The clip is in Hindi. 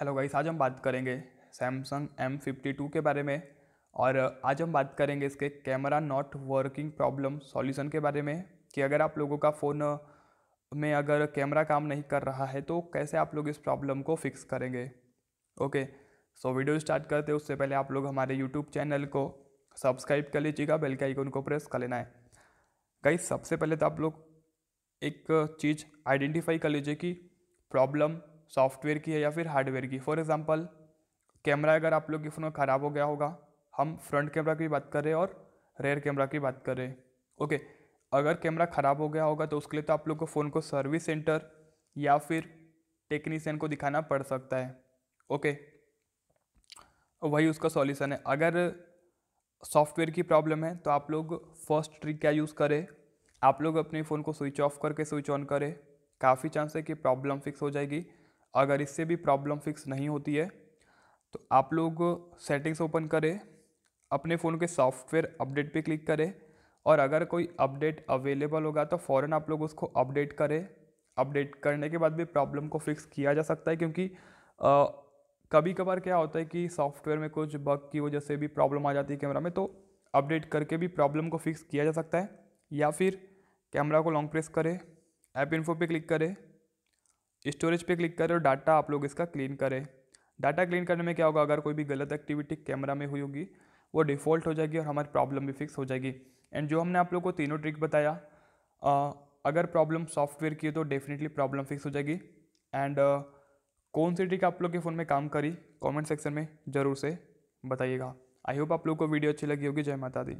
हेलो गाइस आज हम बात करेंगे सैमसंग एम फिफ्टी टू के बारे में और आज हम बात करेंगे इसके camera not working problem solution के बारे में कि अगर आप लोगों का फ़ोन में अगर कैमरा काम नहीं कर रहा है तो कैसे आप लोग इस प्रॉब्लम को फिक्स करेंगे ओके सो वीडियो स्टार्ट करते हैं उससे पहले आप लोग हमारे यूट्यूब चैनल को सब्सक्राइब कर लीजिएगा बेल के आइकन को प्रेस कर लेना है गाइस सबसे पहले तो आप लोग एक चीज़ आइडेंटिफाई कर लीजिए कि प्रॉब्लम सॉफ्टवेयर की है या फिर हार्डवेयर की फॉर एग्ज़ाम्पल कैमरा अगर आप लोग के फ़ोन ख़राब हो गया होगा हम फ्रंट कैमरा की बात कर रहे हैं और रेयर कैमरा की बात कर रहे हैं ओके अगर कैमरा ख़राब हो गया होगा तो उसके लिए तो आप लोग को फ़ोन को सर्विस सेंटर या फिर टेक्नीसियन को दिखाना पड़ सकता है ओके वही उसका सॉल्यूशन है अगर सॉफ्टवेयर की प्रॉब्लम है तो आप लोग फर्स्ट ट्रिक क्या यूज़ करें आप लोग अपने फ़ोन को स्विच ऑफ करके स्विच ऑन करें काफ़ी चांस है कि प्रॉब्लम फिक्स हो जाएगी अगर इससे भी प्रॉब्लम फिक्स नहीं होती है तो आप लोग सेटिंग्स ओपन करें अपने फ़ोन के सॉफ्टवेयर अपडेट पे क्लिक करें और अगर कोई अपडेट अवेलेबल होगा तो फ़ौर आप लोग उसको अपडेट करें अपडेट करने के बाद भी प्रॉब्लम को फिक्स किया जा सकता है क्योंकि आ, कभी कभार क्या होता है कि सॉफ्टवेयर में कुछ बग की वजह से भी प्रॉब्लम आ जाती है कैमरा में तो अपडेट करके भी प्रॉब्लम को फिक्स किया जा सकता है या फिर कैमरा को लॉन्ग प्रेस करें ऐप इन्फो पे क्लिक करें स्टोरेज पे क्लिक करें और डाटा आप लोग इसका क्लीन करें डाटा क्लीन करने में क्या होगा अगर कोई भी गलत एक्टिविटी कैमरा में हुई होगी वो डिफ़ॉल्ट हो जाएगी और हमारी प्रॉब्लम भी फिक्स हो जाएगी एंड जो हमने आप लोग को तीनों ट्रिक बताया आ, अगर प्रॉब्लम सॉफ्टवेयर की है तो डेफिनेटली प्रॉब्लम फिक्स हो जाएगी एंड कौन सी ट्रिक आप लोग के फ़ोन में काम करी कॉमेंट सेक्शन में ज़रूर से बताइएगा आई होप आप लोग को वीडियो अच्छी लगी होगी जय माता दी